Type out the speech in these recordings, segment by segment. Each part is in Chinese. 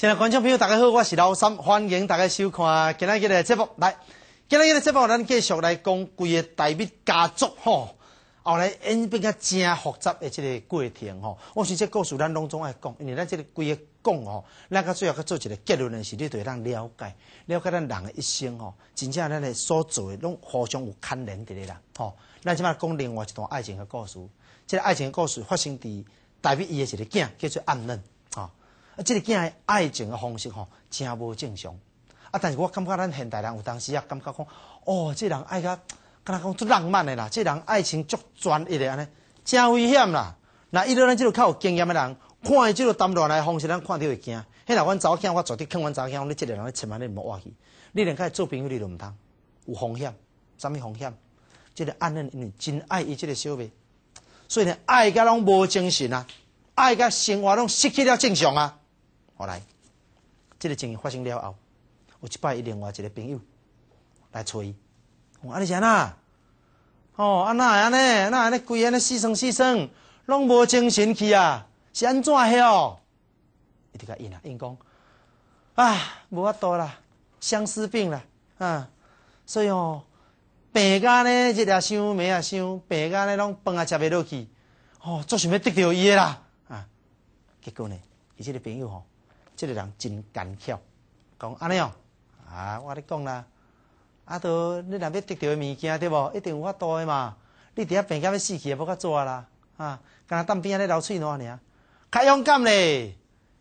现在观众朋友大家好，我是老三，欢迎大家收看今日的节目。来，今日的节目，咱继续来讲几个代表家族吼。后来因比较真复杂的这个过程吼，我想这故事咱拢总爱讲，因为咱这个规个讲吼，咱个最后去做一个结论的是，你对咱了解，了解咱人的一生吼，真正咱所做拢互相有牵连的啦吼。咱即嘛讲另外一段爱情的故事，这个爱情的故事发生伫代表伊的一个囝叫做暗巷。即个囝诶爱情诶方式吼，真无正常。啊，但是我感觉咱现代人有当时啊，感觉讲，哦，即人爱甲，敢若讲足浪漫诶啦，即人爱情足专一诶安尼，真危险啦。那伊路咱即路较有经验诶人，看伊即路谈恋诶方式，咱看着会惊。迄若阮查某囝，我昨天看完早讲，你即个人千万你要活去，你甲伊做朋友你都毋通，有风险，啥物风险？即个爱因为真爱伊即个小妹，所以呢，爱甲拢无精神啊，爱甲生活拢失去了正常啊。我来，这个情形发生了后，我去拜另外一个朋友来伊，我阿弟先啦，哦，阿那阿呢，那安尼规安尼细生细生，拢无精神去啊，是安怎嘿伊就甲应啊，应讲啊，无法度啦，相思病啦，啊，所以哦，白家呢这条香眉啊香，白家呢拢饭也食袂落去，哦，做想物得着伊诶啦，啊，结果呢，伊即个朋友吼。即个人真干巧，讲安尼哦，啊，我咧讲啦，啊，都你若要得到个物件，对无一定有法度诶嘛，你伫遐病甲要死去，要靠做啦，啊，干阿当边阿咧流喙脓尔，较勇敢咧，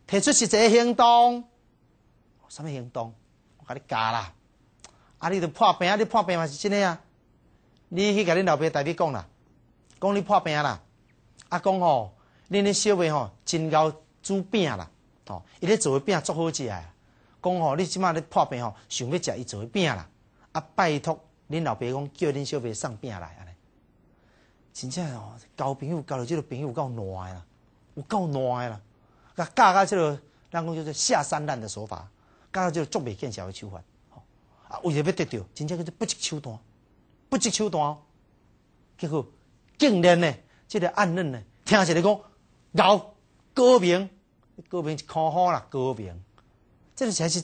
提出实际行动，什么行动？我甲你教啦，啊，你都破病，啊，你破病嘛是真诶啊，你去甲恁老爸大伯讲啦，讲你破病啦，啊，讲吼，恁恁小妹吼，真会煮饼啦。哦，伊咧做诶饼做好食诶。讲吼，你即马咧破病吼，想要食伊做诶饼啦，啊拜托，恁老爸讲叫恁小妹送饼来，安尼，真正哦，交朋友交到即个朋友够烂诶啦，有够烂诶啦，甲教到即个，咱讲叫做下三滥的手法，教到即个足未见效的手法，啊，为什要得着？真正叫做不择手段，不择手段，结果竟然呢，即个暗认呢，听起来讲，饶高明。高明是考好啦，高明，这个才是，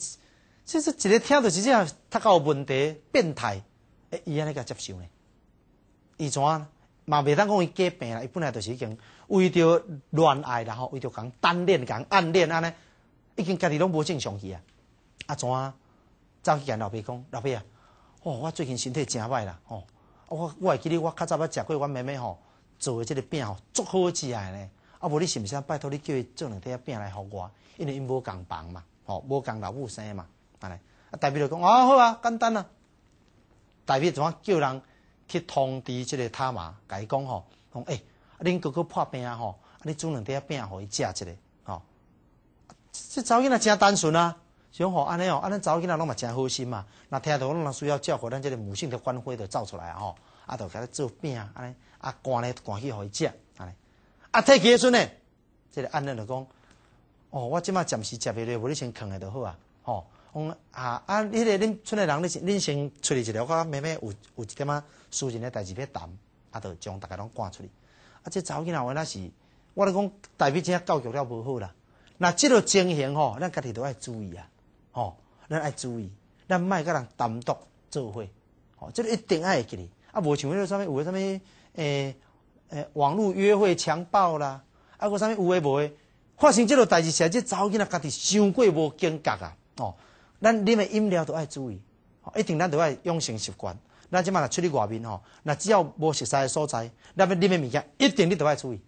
就是一个听到是这样，他有问题，变态，诶。伊安尼甲接受呢？伊怎啊？嘛未当讲伊结病啦，伊本来就是已经为着恋爱然后为着讲单恋讲暗恋安尼，已经家己拢无正常去啊。啊怎啊？走去甲老爸讲，老爸啊，哦，我最近身体真歹啦，哦，我我会记得我较早要食过我妹妹吼做的这个饼吼，足好食的呢。啊，无你是毋是拜托你叫伊做两块饼来互我，因为因无共房嘛，吼，无共老母生嘛，安尼。啊代表就讲，啊好啊，简单啊。代表就啊叫人去通知即个他妈，甲伊讲吼，讲啊恁哥哥破病啊吼，啊你做两块饼，互伊食一下，吼。这某囝仔真单纯啊，想吼安尼哦，安尼某囝仔拢嘛真好心嘛。若听到阮们需要照顾，咱即个母性的光辉就照出来啊吼，啊就甲始做饼安尼啊，赶咧赶起互伊食。啊，退给阵内，即个安尼来讲，哦，我即马暂时食袂落，无你先肯下就好啊。吼、哦，啊啊，那个恁村内人，恁恁先处理一条，我妹妹有有一点仔私人诶代志要谈，啊，就将大家拢赶出去。啊，这某囡仔原那是，我咧讲代表今教育了无好啦。那即个情形吼，咱家己都爱注意啊。哦，咱爱注意，咱莫甲人单独做伙。哦，即个一定爱记哩。啊，无像个啥物，有诶啥物，诶。诶，网络约会强暴啦，啊，我啥物有诶无诶，发生即落代志，实即查某囡仔家己伤过无坚决啊。哦，咱啉诶饮料都爱注意，一定咱都爱养成习惯。咱即马出去外面吼，那只要无熟悉诶所在，咱要啉诶物件一定你都爱注意。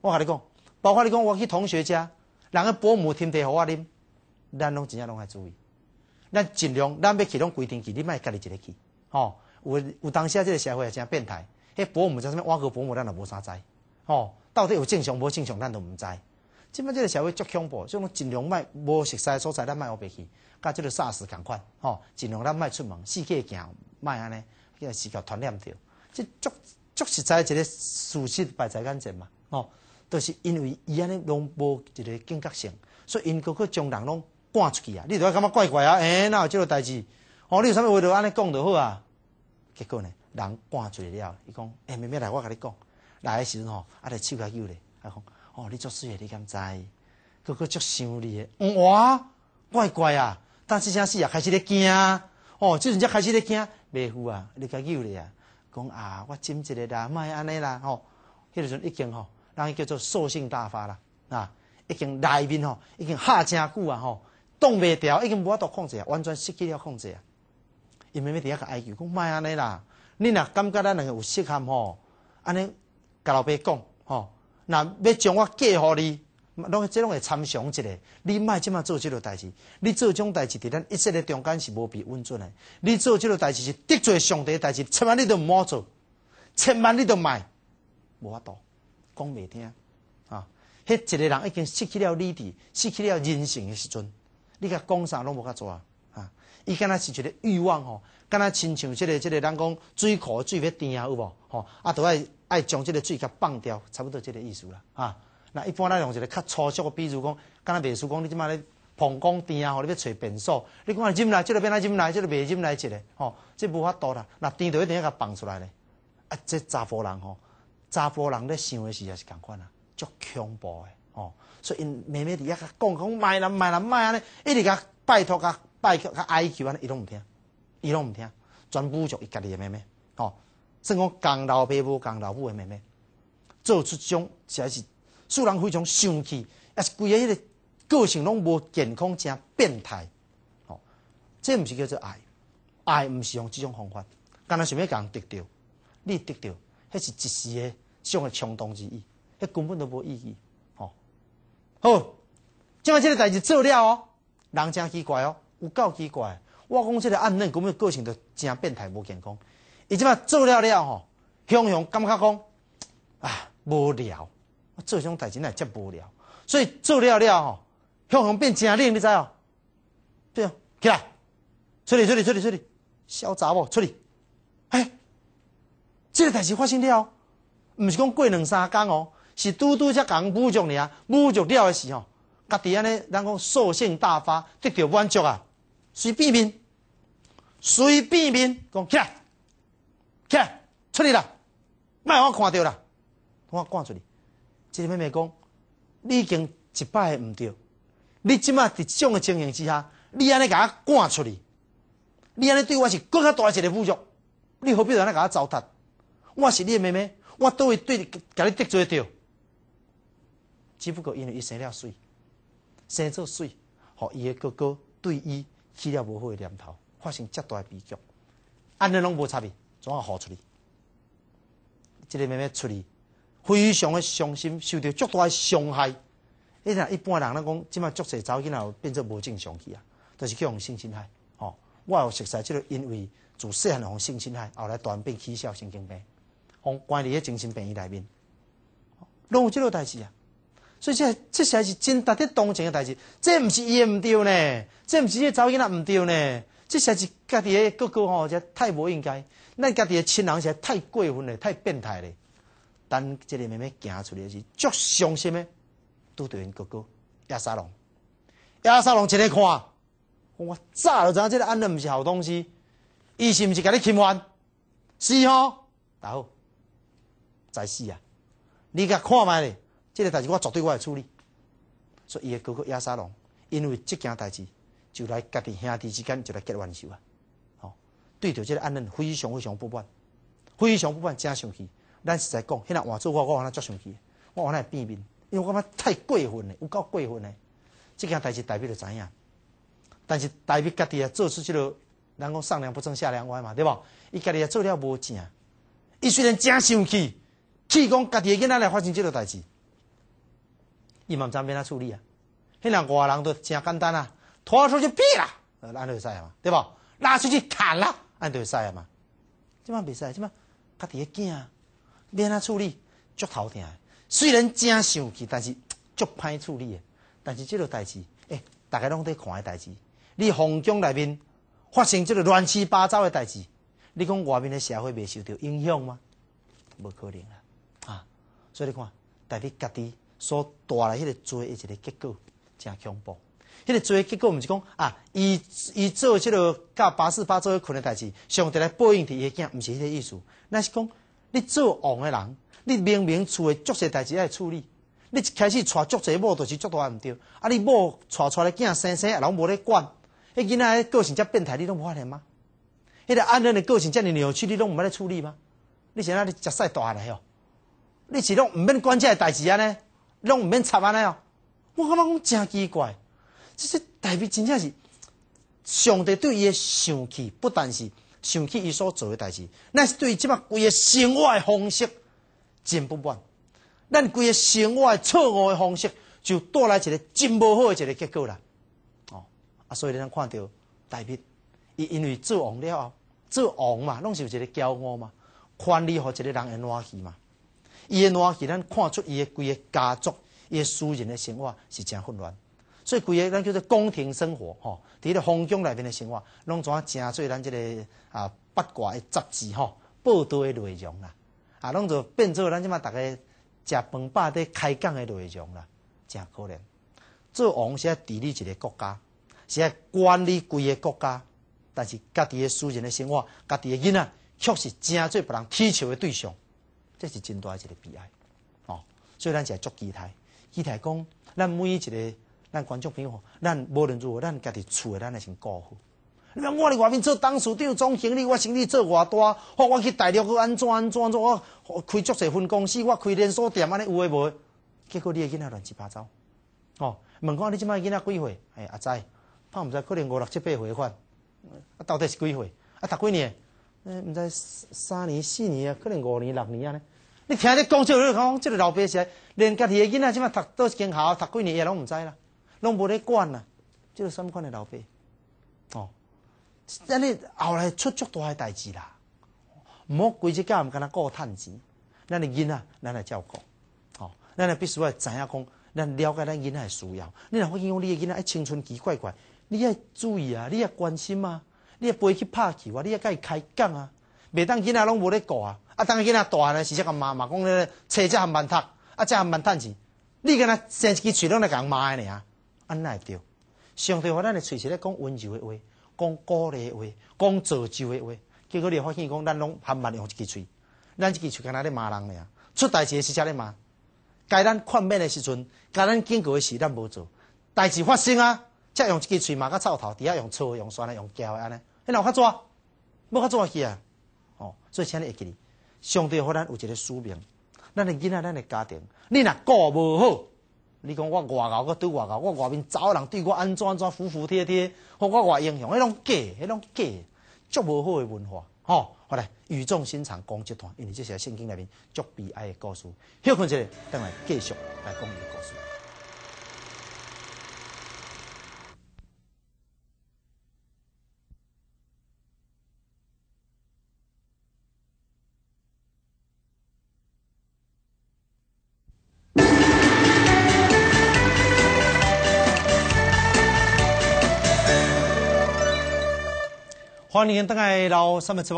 我甲你讲，包括你讲我去同学家，人家保姆天茶互我啉，咱拢真正拢爱注意。咱尽量，咱要去拢规定去，己莫家己一日去。吼，有有当时啊，即个社会啊，真变态。嘿，薄膜在上面挖个保姆咱也无啥知。哦，到底有正常无正常，咱都毋知。即摆即个社会足恐怖，即种尽量莫无悉诶所在，咱莫沃别去，甲即个煞死同款。哦，尽量咱莫出门，四界行卖安尼，叫世界传染着。即足足实在一个事实摆在眼前嘛。哦，都是因为伊安尼拢无一个警觉性，所以因个个将人拢赶出去啊。你都感觉怪怪啊，诶，哪有即个代志？哦，你有啥物话都安尼讲就好啊。结果呢？人灌醉了，伊讲，妹妹来，我甲你讲，来诶时阵吼，啊，来手甲救咧，啊，讲，哦，你足水诶，你敢知？哥哥足想你诶，哇，怪怪啊，但是啥死啊？开始咧惊，哦，即阵才开始咧惊，妹夫啊，你甲救咧，啊，讲啊，我真一个啦，莫安尼啦，吼，迄个时阵已经吼，人叫做兽性大发啦，啊，已经内面吼，已经吓真久啊，吼，冻袂调，已经无法度控制，完全失去了控制啊，伊妹妹伫遐甲哀求，讲莫安尼啦。你若感觉咱两个有适合吼，安尼甲老爸讲吼，若要将我嫁互你，拢即拢会参详一下，你卖即马做即落代志，你做种代志伫咱一切的中间是无比温存的，你做即落代志是得罪上帝的代志，千万你都毋好做，千万你都卖，无法度，讲未听啊！迄一个人已经失去了理智，失去了人性的时阵，你甲讲啥拢无法做啊！伊敢若是一个欲望吼，敢若亲像即个即个，咱讲水苦水要甜啊，有无吼？啊，都爱爱将即个水甲放掉，差不多即个意思啦啊。那一般咱用一个较粗俗个，比如讲，敢若袂输讲，你即摆咧膀胱甜啊，吼，你要找便所，你讲来忍来，即个变来忍来，即个袂忍来一个吼，即无法度啦。那甜就一定要甲放出来咧。啊！即查甫人吼，查甫人咧想诶时也是共款啊，足恐怖诶哦。所以因妹妹伫遐讲讲卖啦卖啦卖啊，尼，一直甲拜托甲。哀求、哀求，安尼一拢毋听，伊拢毋听，全部就伊家己诶妹妹。吼，甚至讲老爸母、共老母诶妹妹，做出种实在是使人非常生气，也是规个迄个个性拢无健康，正变态。吼，这毋是叫做爱，爱毋是用即种方法，干若想要人得到，你得到，迄是一时诶种诶冲动之意，迄根本都无意义。吼，好，将个即个代志做了哦，人真奇怪哦。有够奇怪，我讲即个暗恋，根本个性都真变态，无健康。伊即嘛做了了吼，向雄感觉讲，啊无聊，做种代志来真无聊。所以做了了吼，向雄变正冷，你知哦？对，起来，出去出去出去出去，潇洒某出去。哎，这个代志发生了，毋是讲过两三工哦，是拄拄才讲，侮辱你啊，侮辱了诶时哦。家伫安尼，咱讲兽性大发，得到满足啊！随便面，随便面，讲起来，起来，出来啦！卖互我看到啦，我赶出去。这个妹妹讲，你已经一摆毋对，你即麦伫种的情形之下，你安尼甲我赶出去，你安尼对我是更较大一个侮辱。你何必安尼甲我糟蹋，我是你的妹妹，我都会对你甲你得罪着，只不过因为伊生了水。生做水，互伊个哥哥对伊起了无好诶念头，发生较大诶悲剧，安尼拢无差别，怎啊好出去？即个妹妹出去，非常诶伤心，受到足大诶伤害。你若一般人咧讲，即卖济查某起后，变做无正常去啊，都是去互性侵害。吼，我有实在即落，因为自细汉互性侵害，后来得病起笑神经病，互关伫个精神病院内面，拢有即落代志啊。所以这这实在是真值得同情的代志。这毋是伊毋对呢，这毋是这某囡仔毋对呢，这实在是家己的哥哥吼，真太无应该，咱家己的亲人实在太过分了，太变态了。等这个妹妹行出来是足伤心的，拄着因哥哥亚沙龙，亚沙龙前来看，我早就知道这个安人毋是好东西，伊是毋是甲你侵犯？是吼、哦，后再死啊，你甲看卖咧。这个代志我绝对我会处理，所以伊个哥哥亚沙龙，因为这件代志就来家己兄弟之间就来结乱仇啊！吼，对着这个案人非常非常不满，非常不满，真生气。咱实在讲，现在换做我，我安能足生气，我安能变面，因为我感觉太过分嘞，有够过分嘞。这件代志代表着知影，但是代表家己也做出去个，人讲上梁不正下梁歪嘛，对不？伊家己也做了无正，伊虽然真生气，气讲家己囡仔来发生这个代志。伊嘛知方便呐处理啊，迄两外人都真简单啊，拖出去毙啦，会使啊嘛，对无拉出去砍啦，会使啊嘛。即嘛未使，即嘛家己个惊，免呐处理，足头疼。虽然正想气，但是足歹处理。但是即个代志，诶，大家拢伫看诶代志。你皇宫内面发生即个乱七八糟诶代志，你讲外面诶社会未受到影响吗？无可能啊！啊，所以你看，代你家己。所带来迄个罪诶一个结果，真恐怖，迄个罪诶结果，毋是讲啊，伊伊做这个甲八四八做诶困难代志，上帝来应伫伊诶囝，毋是迄个意思。那是讲你做王的人，你明明厝诶足业代志爱处理，你一开始带足业某代是足大毋对，啊，你某带出来囝生生生拢无咧管，迄囡仔诶个性遮变态，你拢无发现吗？迄个安人诶个性遮尼扭曲，你拢毋捌咧处理吗？你是啊，你食屎大来哦，你是拢毋免管遮诶代志啊呢？拢毋免插安尼哦！我感觉讲真奇怪，即个大斌真正是上帝对伊诶生气，不但是生气伊所做诶代志，那是对即嘛规个生活诶方式真不满。咱规个生活诶错误诶方式，就带来一个真无好诶一个结果啦！哦，啊，所以咱看到大斌，伊因为做王了后，做王嘛，拢是有一个骄傲嘛，权利互一个人会怎去嘛？伊诶话是咱看出伊诶规个家族、伊诶私人诶生活是真混乱，所以规个咱叫做宫廷生活吼，伫个皇宫内面诶生活，拢啊真做咱即个啊八卦诶杂志吼，报道诶内容啦，啊，拢就变做咱即马逐个食饭罢伫开讲诶内容啦，诚可怜。做王是来治理一个国家，是来管理规个国家，但是家己诶私人诶生活、家己诶囡仔，却是真做别人踢球诶对象。这是真大一个悲哀，哦，所以咱是做基台，基台讲，咱每一个咱观众朋友，咱无论如何，咱家己厝，咱也先过好。你讲我伫外面做董事长、总经理，我生意做偌大，或我去大陆去安怎安怎做，我开足侪分公司，我开连锁店，安尼有诶无？结果你囡仔乱七八糟，哦，问看你即摆囡仔几岁？哎，阿仔，怕毋知可能五六七八回款，到底是几岁？啊，读几年。哎，唔知三年、四年啊，可能五年、六年啊呢。你听你讲就，你讲即个老爸是连家己的囡仔，即码读都是兼校，读几年也拢毋知啦，拢无咧管啊。这个什么样的老爸？哦，那你后来出足大系代志啦。好规只家唔敢若顾趁钱，咱你囡仔咱来照顾。哦，咱来必须要知影讲，咱了解咱囡系需要。你若会应用你嘅囡仔，爱青春期怪怪，你也注意啊，你也关心啊。你也不会去拍球，啊，你要甲伊开讲啊，袂当囡仔拢无咧顾啊，啊当囡仔大汉的时阵，妈妈讲咧，车只含慢读，啊只含慢趁钱，你敢若生一支喙拢咧讲骂尔啊，安会着，相对话咱咧喙是咧讲温柔的话，讲鼓励的话，讲造就的话，结果你发现讲咱拢含慢用一支喙，咱一支喙敢若咧骂人尔，出代志的时阵咧骂，该咱宽免的时阵，该咱经过的时咱无做，代志发生啊。只用一支喙马甲臭头，底下用醋、用酸、用胶安尼，你哪发啊？要发啊？去啊？哦，所以请你记住，相对好咱有一个使命。咱的囡仔、咱的家庭，你若顾无好，你讲我外口，我对外口，我外面走人对我安怎安怎服服帖帖，我我英雄，迄种假，迄种假，足无好诶文化。吼，好咧，语重心长讲一段，因为这是圣经内面足悲哀的故事。休息下，等来继续来讲一个故事。当年大概老三百七，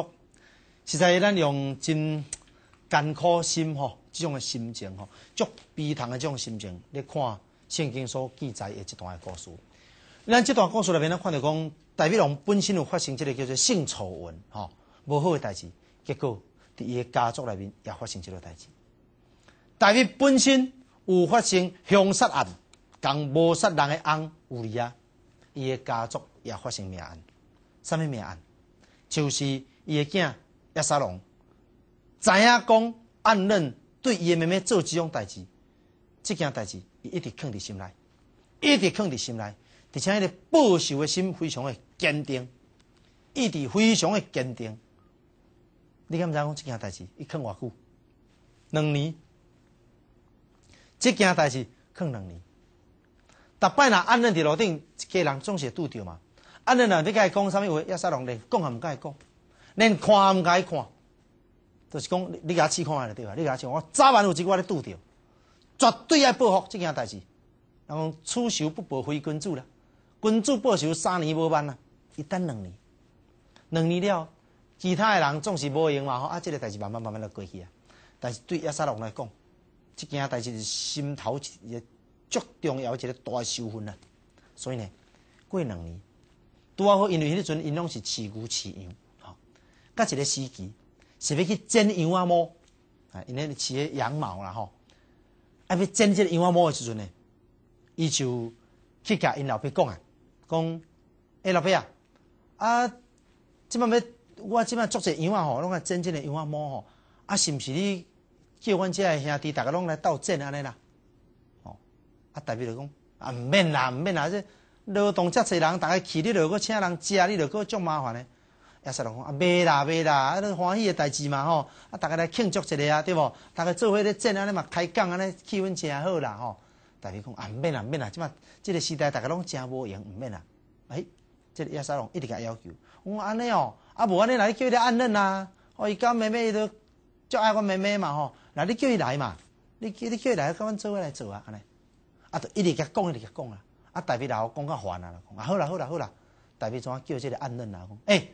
实在咱用真艰苦心吼，这种的心情吼，足悲痛的这种心情。你看圣经所记载的一段的故事，咱这段故事里面，咱看到讲大卫王本身有发生一个叫做性丑闻吼，无好的代志，结果伫伊的家族里面也发生这个代志。大卫本身有发生凶杀案，干谋杀人的案，有啊，伊的家族也发生命案，什么命案？就是伊的囝亚沙龙，知影讲暗恋对伊妹妹做即种代志，即件代志伊一直藏伫心内，一直藏伫心内，而且伊的报仇的心非常的坚定，一直非常的坚定。你敢毋知讲即件代志，伊藏偌久？两年。即件代志藏两年。逐摆若暗恋伫路顶一家人总是拄着嘛。啊，你呐，你甲伊讲啥物话？亚萨龙咧，讲也毋甲伊讲，连看也毋甲伊看，就是讲你甲他试看下咧，对啊？你甲试，看，我早晚有几我咧拄着，绝对要报复即件代志。人讲“出仇不报，非君子啦，君子报仇三年无晚啊！伊等两年，两年了，其他诶人总是无闲嘛吼，啊，即个代志慢慢慢慢就过去啊。但是对亚萨龙来讲，即件代志是心头一个足重，要一个大仇恨啊。所以呢，过两年。拄啊好，因为迄阵因拢是饲牛饲羊，吼，甲一个司机是要去剪羊毛，啊，因咧饲羊毛啦吼，啊要剪即个羊仔毛诶时阵呢，伊就去甲因老爸讲啊，讲，诶老爸啊，啊，即摆要我即摆捉只羊啊吼，拢个剪即个羊仔毛吼，啊是毋是你叫阮遮诶兄弟逐个拢来斗剪安尼啦，哦，啊代表讲，啊毋免啦毋免啦这。劳动遮济人，逐个去你著搁请人食，你著搁种麻烦诶。亚沙龙讲啊，袂啦袂啦，啊，你欢喜诶代志嘛吼，啊，逐个来庆祝一下，啊，对无？逐个做伙咧正安尼嘛开讲，安尼气氛真好啦吼。大个讲啊，毋免啦，毋免啦，即嘛，即个时代逐个拢诚无闲，毋免啦。诶，即个亚沙龙一直甲要求，我讲安尼哦，啊无安尼，来叫伊来按任呐。哦，伊甲妹妹伊都，足爱阮妹妹嘛吼，那你叫伊来嘛，你叫你叫伊来，甲阮做伙来做啊。安尼，啊，就一直甲讲，一直甲讲啊。啊，台北老讲较烦啊！讲啊，好啦，好啦，好啦！大北怎啊叫即个按捺啊？讲诶，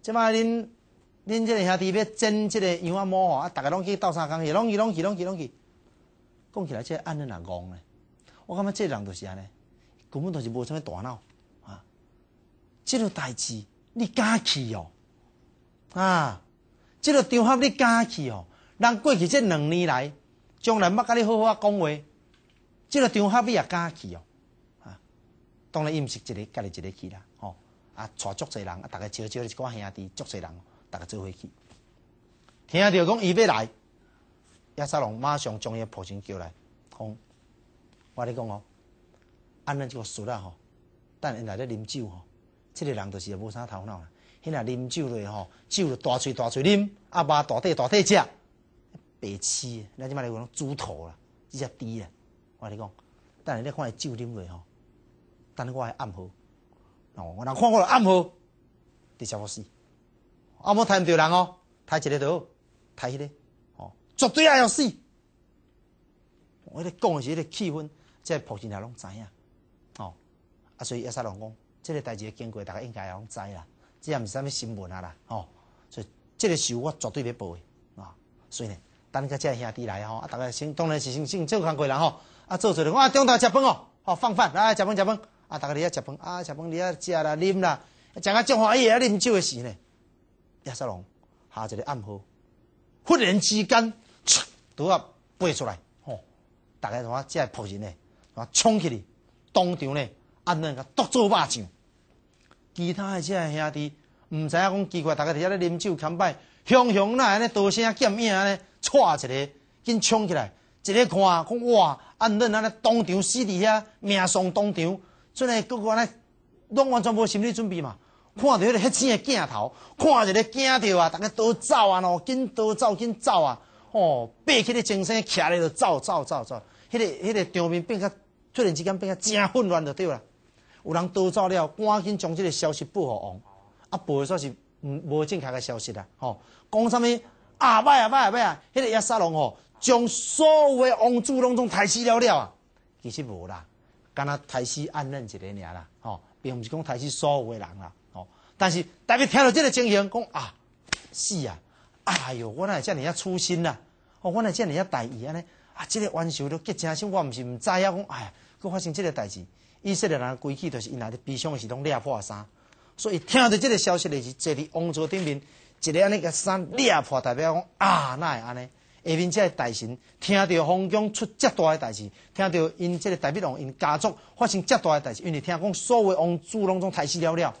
即摆恁恁即个兄弟要争即个羊毛啊！逐个拢去斗相讲，拢去，拢去，拢去，拢去，讲起来即个按捺啊戆咧，我感觉即个人都是安尼，根本就是无啥物大脑啊！即个代志你敢去哦啊！即个场合你敢去哦？人过去即两年来，将来捌甲你好好啊讲话，即个场合你也敢去哦？当然，伊毋是一个，家己一个去啦，吼！啊，带足济人，啊，大家招招一个兄弟，足济人，大家做伙去。听到讲伊要来，亚沙龙马上将伊个仆人叫来，吼！我你讲哦，安即个熟啦吼，等因来咧饮酒吼，即个人就是无啥头脑啦。迄若饮酒咧吼，酒大嘴大嘴啉，阿爸大块大块食，白痴，咱即摆来讲猪头啦，一只猪啦，我你讲，等下你看伊酒啉落吼。等我来暗号，哦！我人看我来暗号，第少要死。暗号睇毋对人哦，睇一个倒，睇迄个哦，绝对爱要死。我咧讲的是迄个气氛，即个普田人拢知影，哦。啊，所以一刹那讲，即个代志经过，大家应该拢知啦。即也毋是啥物新闻啊啦，哦。所以即个事我绝对要报去啊。所以呢，等个即个兄弟来吼，啊，大家先当然是先先做看过了吼。啊，做做来看啊，中头食饭哦，好放饭来，食饭食饭。啊！逐个伫遐食饭，啊食饭，伫遐食啦、啉啦，食个中欢喜啊？啉酒诶时呢？亚瑟龙下一个暗号，忽然之间，突啊飞出来，吼！逐个互我即个暴人互我冲起来当场呢，按恁甲剁做肉酱，其他诶即个兄弟，毋知影讲奇怪，逐个伫遐咧啉酒、侃摆，雄雄那安尼多声、剑影安尼，踹一个，紧冲起来，一个看，讲哇，按恁安尼当场死伫遐，命丧当场。出来，个个安尼，拢完全无心理准备嘛。看到迄个迄腥的镜头，看到咧惊到啊，逐个都走啊，咯，紧都走，紧走啊，哦，爬起咧精神，徛咧就走，走，走，走。迄个、迄个场面变甲，突然之间变甲真混乱就对啦。有人都走了，赶紧将即个消息报互王。啊，报的煞是无正确诶消息啦，吼。讲啥物啊？歹啊歹啊歹啊！迄个亚沙龙吼，将所有王族拢总抬死了了啊。其实无啦。安那台西安任一个尔啦，吼，并毋是讲台西所有诶人啦，吼。但是大家听到即个情形，讲啊，死啊！哎哟，我会遮尔啊粗心啦！吼、我奈遮尔啊大意安尼，啊，即个冤仇都结成，我毋是毋知影讲哎，呀，佮发生即个代志，伊说个人归去都是因来伫悲伤诶时阵掠破衫，所以听到即个消息诶是，坐伫王座顶面，一个安尼甲衫掠破，代表讲啊，会安尼。下面这个大臣听到皇宫出遮大的代志，听到因这个代表王因家族发生遮大的代志，因为听讲所谓王子拢总太死了了。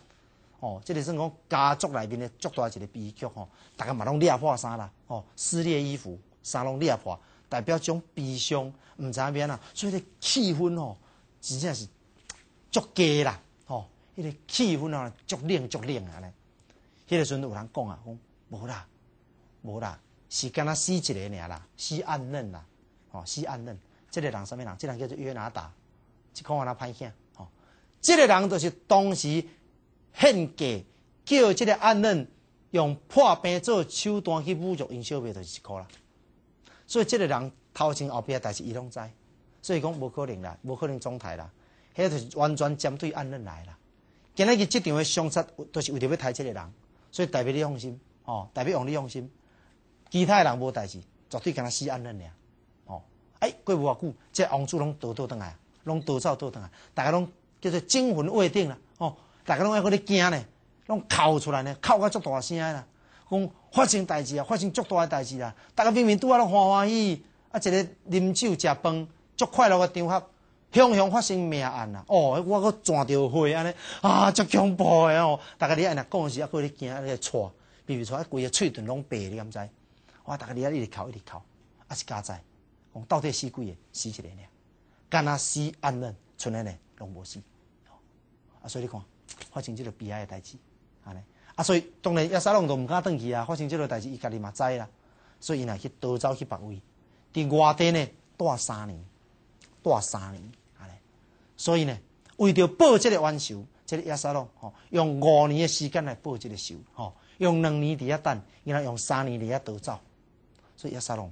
哦，这个算讲家族内面的遮大的一个悲剧哦，大家嘛拢裂破衫啦，哦，撕裂衣服，衫拢裂破，代表种悲伤，毋知安怎，所以气氛哦，真正是足低啦，哦，那个气氛啊，足冷足迄、的。个时阵有人讲啊，讲无啦，无啦。是敢若死一个尔啦，死暗论啦，哦，西安论，这个人什么人？这个人叫做约拿达，即个往那拍片，哦，这个人就是当时献给叫即个暗论用破病做手段去侮辱因小妹，就是一个啦。所以即个人掏钱后边，代志伊拢知，所以讲无可能啦，无可能总台啦，迄就是完全针对暗论来啦。今仔日即场两位相杀，都是为着要抬即个人，所以代表你放心，哦，代表王你放心。其他人无代志，绝对敢若死安尼尔。哦，哎，过无偌久，这王祖拢倒倒倒来，拢倒走倒倒来，大家拢叫做惊魂未定啦。哦，大家拢爱佫咧惊咧，拢哭出来咧，哭个足大声啦。讲发生代志啊，发生足大诶代志啦。大家明明拄我拢欢欢喜，啊，一个啉酒食饭，足快乐诶场合。向向发生命案啦，哦，我佫撞着血安尼，啊，足恐怖诶！哦。大家你安尼讲个时，一个咧惊，一个咧错，比如错一柜个喙唇拢白，你敢知？我个伫遐一直哭一直哭，啊是加在。讲到底死几个死一个尔，干那死安稳，剩下来拢无死。啊，所以你看，发生即个悲哀诶代志，安尼，啊，所以当然亚沙隆都毋敢登去啊，发生即个代志伊家己嘛知啦。所以伊若去逃走去别位，在外地呢，待三年，待三年，安尼，所以呢，为着报即个冤仇，即个亚沙隆吼，用五年诶时间来报即个仇，吼，用两年伫遐等，然后用三年伫遐逃走。所以亚沙龙，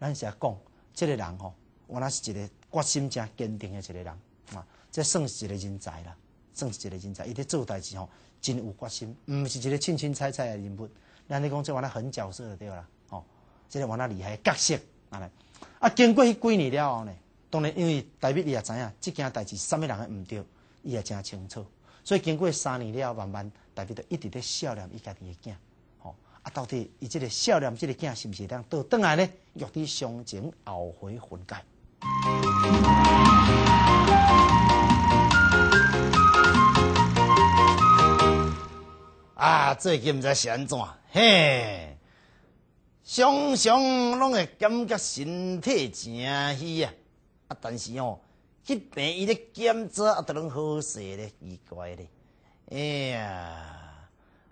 咱是也讲，即个人吼，原来是一个决心正坚定的一个人，啊，这算是一个人才啦，算是一个人才，伊咧做代志吼，真有决心，毋是一个清清菜菜的人物，咱你讲这原来很角色对啦，哦，即个原来厉害角色，安尼啊经过迄几年了后呢，当然因为代表你也知影，即件代志啥物人也毋对，伊也正清楚，所以经过三年了，慢慢代表就一直在笑念伊家己诶囝。啊！到底伊即个少年即个囝是毋是当倒转来咧？欲知详情，后悔分解。啊！最近毋知是安怎，嘿，常常拢会感觉身体诚虚啊！啊，但是哦，去病伊咧检查，啊，都拢好势咧，奇怪咧，哎呀！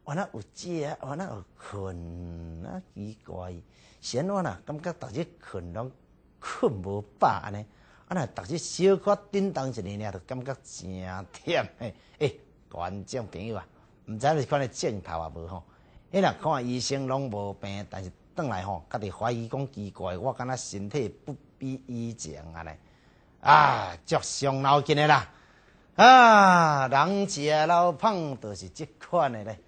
我那有挤，我那有困，啊奇怪。现我呐，感觉逐日困拢困无饱安尼，啊那逐日小可振动一下，就感觉真忝嘿。哎，观众朋友啊，毋知你看嘞镜头啊无吼？你若看医生拢无病，但是倒来吼，家己怀疑讲奇怪，我敢若身体不比以前安尼，啊，足伤脑筋嘞啦！啊，人食老胖就是即款嘞咧。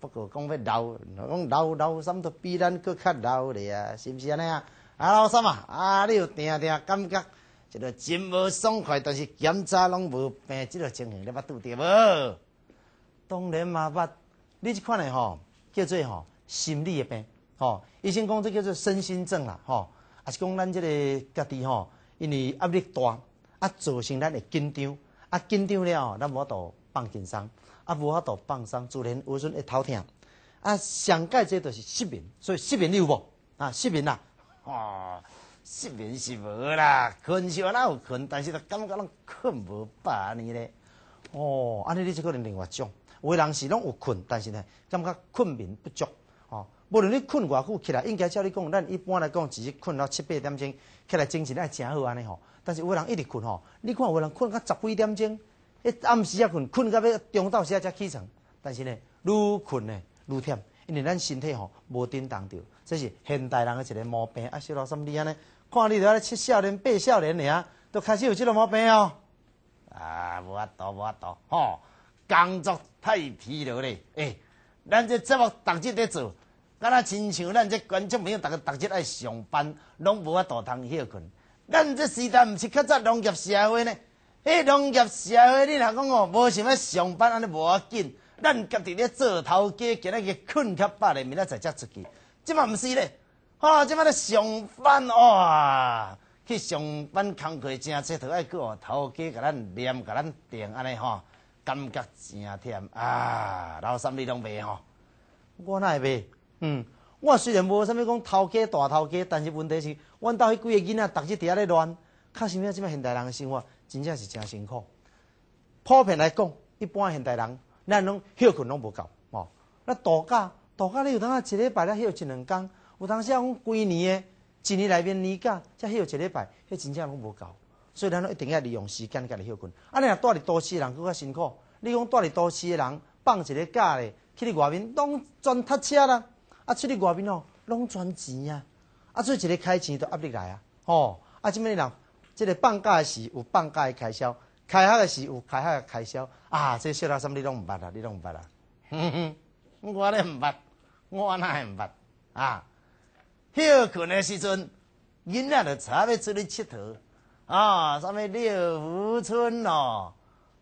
不过，讲到老，讲头头，总之，病人就肯是毋啊，安尼啊，啊，老三啊，啊，你有定定感觉即个真无爽快，但是检查拢无病，即个情形你捌拄着无？当然嘛，捌。你即款诶吼，叫做吼心理诶病，吼，医生讲这叫做身心症啦，吼，也是讲咱即个家己吼，因为压力大，啊，造成咱诶紧张，啊，紧张了，咱无度放轻松。啊，无法度放松，自然有阵会头疼。啊，上佳者就是失眠，所以失眠你有无？啊，失眠啦？哦，失眠是无啦，困是安人有困，但是就感觉拢困无饱安尼咧。哦，安尼你即可能另外种，有的人是拢有困，但是呢，感觉困眠不足。哦，无论你困偌久起来，应该照你讲，咱一般来讲，一日困到七八点钟起来精神爱正好安尼吼。但是有的人一直困吼，你看有的人困到十几点钟。一暗时啊困，困到要中昼时啊才起床，但是呢，越困呢越忝，因为咱身体吼无振当着，这是现代人一个毛病啊！小老三你安尼，看你就爱七少年八少年尔，都开始有这个毛病哦。啊，无法度，无法度，吼，工作太疲劳咧。诶，咱这节目逐日在做，敢若亲像咱这观众朋友，逐日逐日爱上班，拢无法度通休困。咱这时代毋是较早农业社会呢？迄农业社会，你若讲哦，无想要上班，安尼无要紧。咱家己咧做头家，今仔日困较饱咧，明仔载才出去。即嘛毋是嘞，哦，即嘛咧上班哦，去上班，工作正铁佗，爱去哦，头家，甲咱念，甲咱定安尼吼，感觉真忝啊，老三你拢袂吼？我哪会袂？嗯，我虽然无啥物讲头家大头家，但是问题是，我到迄几个囡仔，逐日伫遐咧乱，较啥物啊？即嘛现代人诶生活。真正是真辛苦。普遍来讲，一般现代人，咱拢休困拢无够，哦。那度假，度假你有当啊一礼拜咧休一两工，有当时啊讲几年的，一年内面年假，才休一礼拜，迄真正拢无够。所以咱拢一定要利用时间，甲你休困。啊，你若住伫都市人更较辛苦。你讲住伫都市的人，放一日假咧，去伫外面，拢转塞车啦。啊，出去外面哦，拢赚钱啊，啊，做一日开钱都压力来啊，哦。啊，即么人？即个放假时有放假的开销，开学时有开学的开销啊！这小垃圾你拢毋捌啊，你拢毋捌啊。哼哼，我咧毋捌，我哪会毋捌啊。休困那时阵，囡仔都坐位出去佚佗啊，什么六福村咯，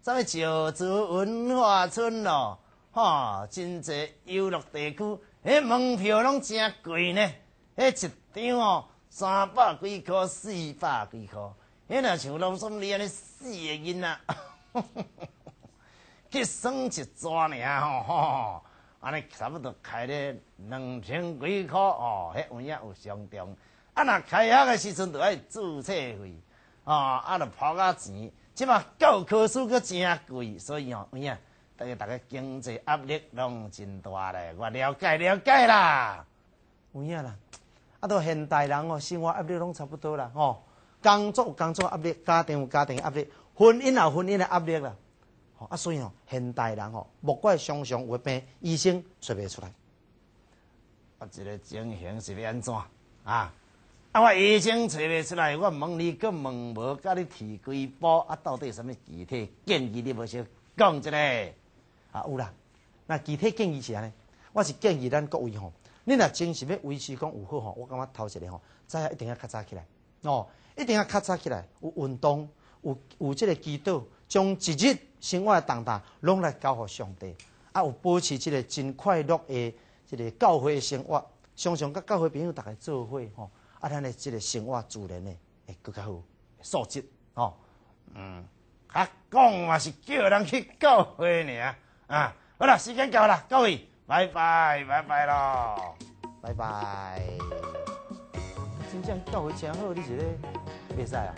什物潮州文化村咯，哈，真侪游乐地区，迄门票拢真贵呢，迄一张哦。三百几块，四百几块，迄若像农村里安尼四个囡仔，计 算一抓尔吼，吼，安尼差不多开咧两千几块哦，迄有影有相当。啊，若开学诶时阵着爱注册费，啊，啊着抛啊钱，即嘛教科书阁真贵，所以哦，有影大家大家经济压力拢真大咧，我了解了解啦，有影啦。啊，到现代人哦，生活压力拢差不多啦，吼，工作有工作压力，家庭有家庭压力，婚姻啊婚姻的压力啦，吼啊，所以哦，现代人哦，莫怪常常有病，医生找袂出来。啊，这个情形是安怎啊？啊，我医生找袂出来，我问你，佮问无，甲你提几步。啊？到底什么具体建议你无少讲一个啊？有啦，那具体建议是安尼，我是建议咱各位吼。你若真是要维持讲有好吼，我感觉头一个吼，再一定要较早起来，哦，一定要较早起来，有运动，有有这个祈祷，将一日生活嘇嘇拢来交互上帝，啊，有保持这个真快乐诶即个教会诶生活，常常甲教会朋友逐个做伙吼，啊，咱诶即个生活自然诶会更加好，素质，吼，嗯，啊，讲嘛是叫人去教会尔，啊，好啦，时间到啦，各位。拜拜，拜拜咯，拜拜！真正到回前好，你直接别晒啊！